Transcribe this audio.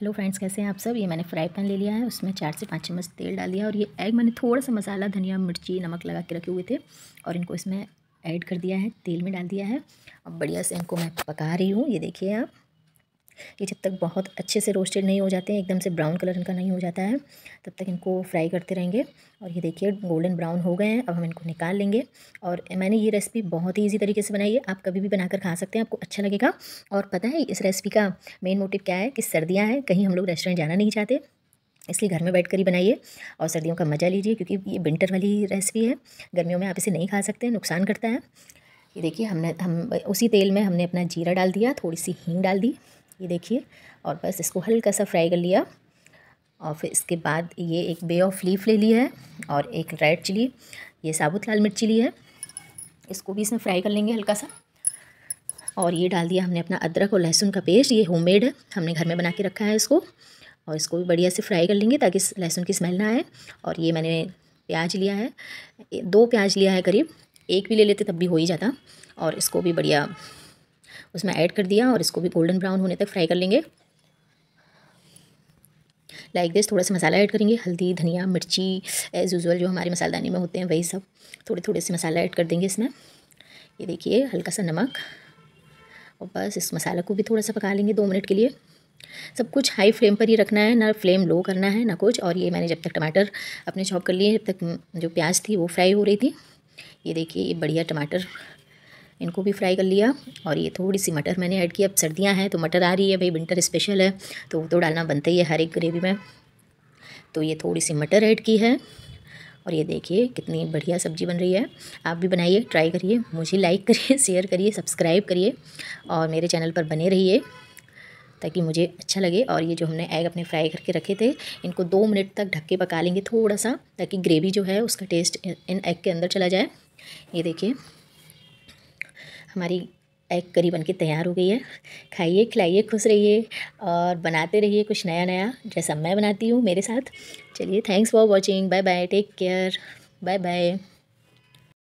hello friends कैसे हैं आप सब ये मैंने फ्राई पैन ले लिया है उसमें चार से पाँच चम्मच तेल डाल दिया और ये एग मैंने थोड़ा सा मसाला धनिया मिर्ची नमक लगा के रखे हुए थे और इनको इसमें ऐड कर दिया है तेल में डाल दिया है अब बढ़िया से इनको मैं पका रही हूँ ये देखिए आप ये जब तक बहुत अच्छे से रोस्टेड नहीं हो जाते हैं एकदम से ब्राउन कलर इनका नहीं हो जाता है तब तक इनको फ्राई करते रहेंगे और ये देखिए गोल्डन ब्राउन हो गए हैं अब हम इनको निकाल लेंगे और मैंने ये रेसिपी बहुत ही ईजी तरीके से बनाई है आप कभी भी बनाकर खा सकते हैं आपको अच्छा लगेगा और पता है इस रेसिपी का मेन मोटिव क्या है कि सर्दियाँ हैं कहीं हम लोग रेस्टोरेंट जाना नहीं चाहते इसलिए घर में बैठ कर ही बनाइए और सर्दियों का मज़ा लीजिए क्योंकि ये विंटर वाली रेसिपी है गर्मियों में आप इसे नहीं खा सकते नुकसान करता है ये देखिए हमने हम उसी तेल में हमने अपना जीरा डाल दिया थोड़ी सी हींग डाल दी ये देखिए और बस इसको हल्का सा फ्राई कर लिया और फिर इसके बाद ये एक बे ऑफ लीफ ले लिया है और एक रेड चिली ये साबुत लाल मिर्च चिली है इसको भी इसमें फ्राई कर लेंगे हल्का सा और ये डाल दिया हमने अपना अदरक और लहसुन का पेस्ट ये होममेड है हमने घर में बना के रखा है इसको और इसको भी बढ़िया से फ्राई कर लेंगे ताकि लहसुन की स्मेल ना आए और ये मैंने प्याज लिया है दो प्याज लिया है करीब एक भी ले लेते तब भी हो ही जाता और इसको भी बढ़िया उसमें ऐड कर दिया और इसको भी गोल्डन ब्राउन होने तक फ्राई कर लेंगे लाइक दिस थोड़ा सा मसाला ऐड करेंगे हल्दी धनिया मिर्ची एज़ यूजल जो हमारे मसालदानी में होते हैं वही सब थोड़े थोड़े से मसाला ऐड कर देंगे इसमें ये देखिए हल्का सा नमक और बस इस मसाला को भी थोड़ा सा पका लेंगे दो मिनट के लिए सब कुछ हाई फ्लेम पर ही रखना है ना फ्लेम लो करना है ना कुछ और ये मैंने जब तक टमाटर अपने चॉप कर लिए जब तक जो प्याज थी वो फ्राई हो रही थी ये देखिए ये बढ़िया टमाटर इनको भी फ्राई कर लिया और ये थोड़ी सी मटर मैंने ऐड की अब सर्दियाँ हैं तो मटर आ रही है भाई विंटर स्पेशल है तो वो तो डालना बनता ही है हर एक ग्रेवी में तो ये थोड़ी सी मटर ऐड की है और ये देखिए कितनी बढ़िया सब्ज़ी बन रही है आप भी बनाइए ट्राई करिए मुझे लाइक करिए शेयर करिए सब्सक्राइब करिए और मेरे चैनल पर बने रहिए ताकि मुझे अच्छा लगे और ये जो हमने एग अपने फ्राई करके रखे थे इनको दो मिनट तक ढक के पका लेंगे थोड़ा सा ताकि ग्रेवी जो है उसका टेस्ट इन एग के अंदर चला जाए ये देखिए हमारी एग करी बन के तैयार हो गई है खाइए खिलाइए खुश रहिए और बनाते रहिए कुछ नया नया जैसा मैं बनाती हूँ मेरे साथ चलिए thanks for watching bye bye take care bye bye